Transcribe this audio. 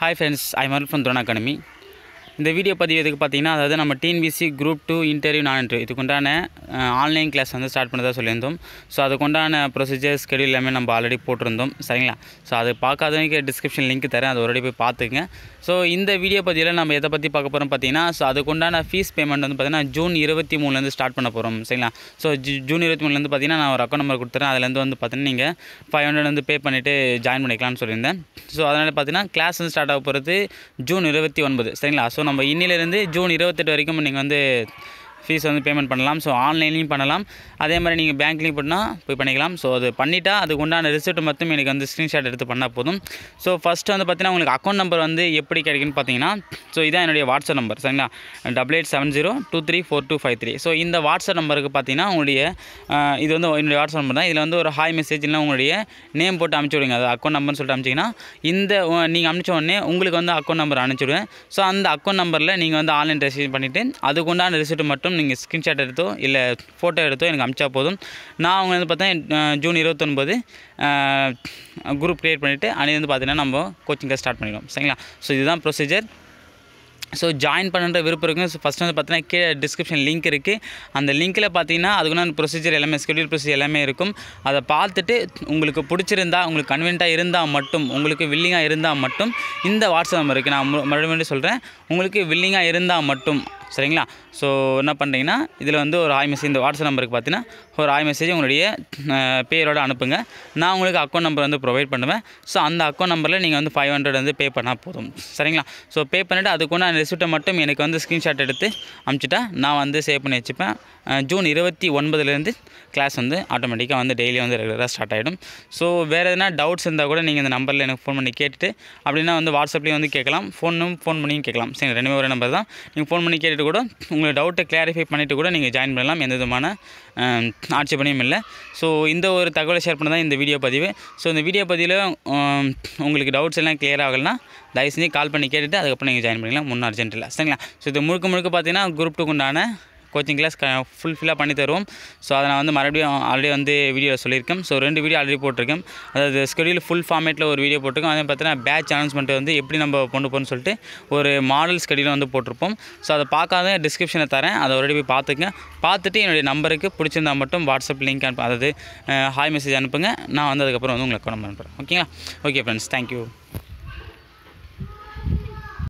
Hi friends, I am Arul from Drone Academy. இந்த video பதிவு எதுக்கு பார்த்தீங்கன்னா அதாவது நம்ம டிஎன்பிசி குரூப் டூ இன்டர்வியூ நான் இன்டர்வியூ இதுக்குண்டான ஆன்லைன் கிளாஸ் வந்து ஸ்டார்ட் பண்ணதாக சொல்லியிருந்தோம் ஸோ அதுக்குண்டான ப்ரொசீஜர் ஸ்கெடியூல் எல்லாமே நம்ம ஆல்ரெடி போட்டிருந்தோம் சரிங்களா ஸோ அது பார்க்காதவங்க டிஸ்கிரிப்ஷன் லிங்க் தரேன் அது ஒரே போய் பார்த்துக்குங்க ஸோ இந்த வீடியோ பதிவில் நம்ம எதை பற்றி பார்க்க போகிறோம் பார்த்தீங்கன்னா ஸோ அதுக்குண்டான ஃபீஸ் பேமெண்ட் வந்து பார்த்தீங்கன்னா ஜூன் இருபத்தி மூணுலேருந்து ஸ்டார்ட் பண்ண போகிறோம் சரிங்களா ஸோ ஜூன் இருபத்தி மூணுலேருந்து பார்த்தீங்கன்னா நான் ஒரு அக்கௌண்ட் நம்பர் கொடுத்துறேன் அதுலேருந்து வந்து பார்த்தீங்கன்னா நீங்கள் ஃபைவ் ஹண்ட்ரட் வந்து பே பண்ணிவிட்டு ஜாயின் பண்ணிக்கலாம்னு சொல்லியிருந்தேன் ஸோ அதனால் பார்த்தீங்கன்னா கிளாஸ் வந்து ஸ்டார்ட் ஆக போகிறது ஜூன் இருபத்தி ஒன்பது சரிங்களா ஸோ நம்ம இன்னிலேருந்து ஜூன் இருபத்தெட்டு வரைக்கும் நீங்கள் வந்து ஃபீஸ் வந்து பேமெண்ட் பண்ணலாம் ஸோ ஆன்லைன்லையும் பண்ணலாம் அதே மாதிரி நீங்கள் பேங்க்லேயும் பண்ணால் போய் பண்ணிக்கலாம் ஸோ அது பண்ணிவிட்டா அதுக்கு உண்டான ரிசிப்ட் மட்டும் எனக்கு வந்து ஸ்க்ரீன்ஷாட் எடுத்து பண்ணால் போதும் ஸோ ஃபஸ்ட்டு வந்து பார்த்தீங்கன்னா உங்களுக்கு அக்கௌண்ட் நம்பர் வந்து எப்படி கிடைக்குன்னு பார்த்தீங்கன்னா ஸோ இதான் என்னுடைய வாட்ஸ்அப் நம்பர் சரிங்களா double eight seven zero two three four two five three so இந்த வாட்ஸ்அப் நம்பருக்கு பார்த்தீங்கன்னா உங்களுடைய இது வந்து என்னுடைய வாட்ஸ்அப் நம்பர் தான் இதில் வந்து ஒரு ஹாய் மெசேஜ் இல்லை உங்களுடைய நேம் போட்டு அனுப்பிச்சி விடுங்க அது அக்கௌண்ட் நம்பர்னு சொல்லிட்டு அனுப்பிச்சிங்கன்னா இந்த நீங்கள் அனுப்பிச்ச உடனே உங்களுக்கு வந்து அக்கௌண்ட் நம்பர் அனுப்பிச்சிடுவேன் ஸோ அந்த அக்கௌண்ட் நம்பரில் நீங்கள் வந்து ஆன்லைன் ரெஜிஸ்டர் பண்ணிவிட்டு அதுக்குண்டான ரிசிப்ட் மட்டும் நீங்கள் ஸ்க்ரீன்ஷாட் எடுத்தோ இல்லை ஃபோட்டோ எடுத்தோ எனக்கு அமிச்சா போதும் நான் அவங்க வந்து பார்த்தா ஜூன் இருபத்தொன்பது குரூப் க்ரியேட் பண்ணிவிட்டு அன்றைக்கி வந்து பார்த்தீங்கன்னா நம்ம கோச்சிங்கை ஸ்டார்ட் பண்ணிடுவோம் சரிங்களா ஸோ இதுதான் ப்ரொசீஜர் ஸோ ஜாயின் பண்ணுற விருப்பம் இருக்கும் ஸோ ஃபஸ்ட் வந்து பார்த்தீங்கன்னா கீழே டிஸ்கிரிப்ஷன் லிங்க் இருக்குது அந்த லிங்க்கில் பார்த்தீங்கன்னா அதுக்குன்னு ப்ரொசீஜர் எல்லாமே ஸ்கெடியூல் ப்ரொசீஜர் எல்லாமே இருக்கும் அதை பார்த்துட்டு உங்களுக்கு பிடிச்சிருந்தா உங்களுக்கு கன்வென்ட்டாக இருந்தால் மட்டும் உங்களுக்கு வில்லிங்காக இருந்தால் மட்டும் இந்த வாட்ஸ்அப் நம்பருக்கு நான் மறுபடியும் சொல்கிறேன் உங்களுக்கு வில்லிங்காக இருந்தால் மட்டும் சரிங்களா ஸோ என்ன பண்ணுறீங்கன்னா இதில் வந்து ஒரு ஆய் மெசேஜ் இந்த வாட்ஸ்அப் நம்பருக்கு பார்த்தீங்கன்னா ஒரு ஆய் மெசேஜ் உங்களுடைய பேரோடு அனுப்புங்க நான் உங்களுக்கு அக்கௌண்ட் நம்பர் வந்து ப்ரொவைட் பண்ணுவேன் ஸோ அந்த அக்கௌண்ட் நம்பரில் நீங்கள் வந்து ஃபைவ் ஹண்ட்ரட் வந்து பே பண்ணால் போதும் சரிங்களா ஸோ பே பண்ணிவிட்டு அதுக்குண்டு அந்த ரிசிப்ட்டை மட்டும் எனக்கு வந்து ஸ்க்ரீன்ஷாட் எடுத்து அமுச்சிட்டா நான் வந்து சேவ் பண்ணி வச்சுப்பேன் ஜூன் இருபத்தி ஒன்பதுலேருந்து கிளாஸ் வந்து ஆட்டோமேட்டிக்காக வந்து டெய்லி வந்து ரெகுலராக ஸ்டார்ட் ஆகிடும் ஸோ வேறு எதனா டவுட்ஸ் இருந்தால் கூட நீங்கள் இந்த நம்பரில் எனக்கு ஃபோன் பண்ணி கேட்டுட்டு அப்படின்னா வந்து வாட்ஸ்அப்லேயும் வந்து கேட்கலாம் ஃபோனும் ஃபோன் பண்ணியும் கேட்கலாம் சரி ரெண்டுமே ஒரு நம்பர் தான் நீங்கள் ஃபோன் பண்ணி கேட்டு பண்ணிவிட்டு கூட உங்களுக்கு டவுட்டை கிளாரிஃபை பண்ணிவிட்டு கூட நீங்கள் ஜாயின் பண்ணலாம் எந்த விதமான ஆட்சேபனையும் இல்லை ஸோ இந்த ஒரு தகவலை ஷேர் பண்ண தான் இந்த வீடியோ பதிவு ஸோ இந்த வீடியோ பதிவில் உங்களுக்கு டவுட்ஸ் எல்லாம் கிளியர் ஆகலைன்னா தயவு செஞ்சு கால் பண்ணி கேட்டுவிட்டு அதுக்கப்புறம் நீங்கள் ஜாயின் பண்ணிக்கலாம் முன்னாள் அர்ஜென்ட் இல்லை சரிங்களா ஸோ இது முழுக்க முழுக்க பார்த்தீங்கன்னா குரூப் டூக்குண்டான கோச்சிங் கிளாஸ் ஃபுல்ஃபில்லாக பண்ணி தருவோம் ஸோ அதை நான் வந்து மறுபடியும் ஆல்ரெடி வந்து வீடியோ சொல்லியிருக்கேன் ஸோ ரெண்டு வீடியோ ஆல்ரெடி போட்டிருக்கேன் அதாவது ஸ்கெடியூல் ஃபுல் ஃபார்மேட்டில் ஒரு வீடியோ போட்டிருக்கோம் அதே பார்த்தீங்கன்னா பேட்ச் அனௌன்ஸ்மெண்ட் வந்து எப்படி நம்ம கொண்டு போகணும்னு சொல்லிட்டு ஒரு மாடல் ஸ்கெடியூல் வந்து போட்டிருப்போம் ஸோ அதை பார்க்காத டிஸ்கிரிப்ஷனை தரேன் அதை ஆல்ரெடி போய் பார்த்துக்கங்க பார்த்துட்டு என்னுடைய நம்பருக்கு பிடிச்சிருந்தால் மட்டும் வாட்ஸ்அப் லிங்க் அனுப்ப அதாவது ஹாய் மெசேஜ் அனுப்புங்க நான் வந்து அதுக்கப்புறம் வந்து உங்களுக்கு கொண்டு அனுப்புகிறேன் ஓகேங்களா ஓகே ஃப்ரெண்ட்ஸ் தேங்க்யூ